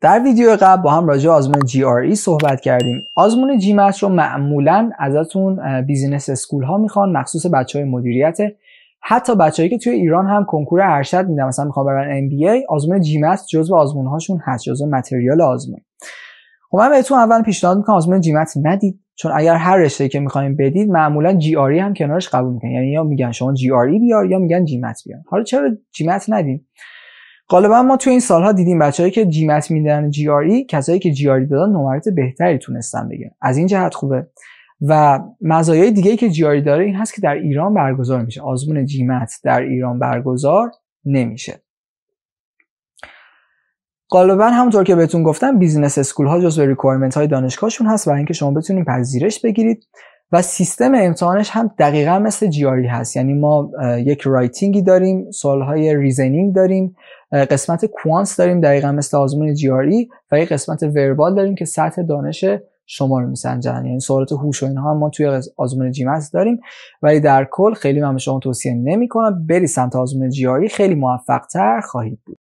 در ویدیو قبل با هم راجع آزمون GRE صحبت کردیم آزمون جیمت رو معمولا ازتون بیزینس اسکول ها میخوان مخصوص بچه های مدیریت حتی بچههایی که توی ایران هم کنکور ارشد میدن مثلا میخوان برن MBA آزمون جیمت جزو آزمون هاشون هست جزو متریال آزمون خب من بهتون اول پیشنهاد میکنم آزمون جیمت ندید چون اگر هر رشته که میخوایم بدید معمولاً جی e هم کنارش قبول میکنن یعنی یا میگن شما جی e بیار یا میگن جیمت بیار حالا چرا جیمت ندید غالبا ما تو این سالها دیدیم بچههایی که جیمت میدن جی کسایی که جی e دادن نمرات بهتری تونستن بگیرن از این جهت خوبه و مزایای دیگه که جیاری e داره این هست که در ایران برگزار میشه آزمون جیمت در ایران برگزار نمیشه غالبا همونطور که بهتون گفتم بیزینس اسکول ها جزو ریکوایرمنت های دانشگاهشون هست برای اینکه شما بتونید پذیرش بگیرید و سیستم امتحانش هم دقیقا مثل جیاری هست یعنی ما یک رایتینگی داریم سوالهای ریزنینگ داریم قسمت کوانس داریم دقیقا مثل آزمون جیاری و یک قسمت وربال داریم که سطح دانش شما رو میسنجن یعنی سوالات هوش و اینها ما توی آزمون جیمس داریم ولی در کل خیلی من به شما توصیه نمیکنم بری سمت آزمون جیاری خیلی موفق‌تر خواهید بود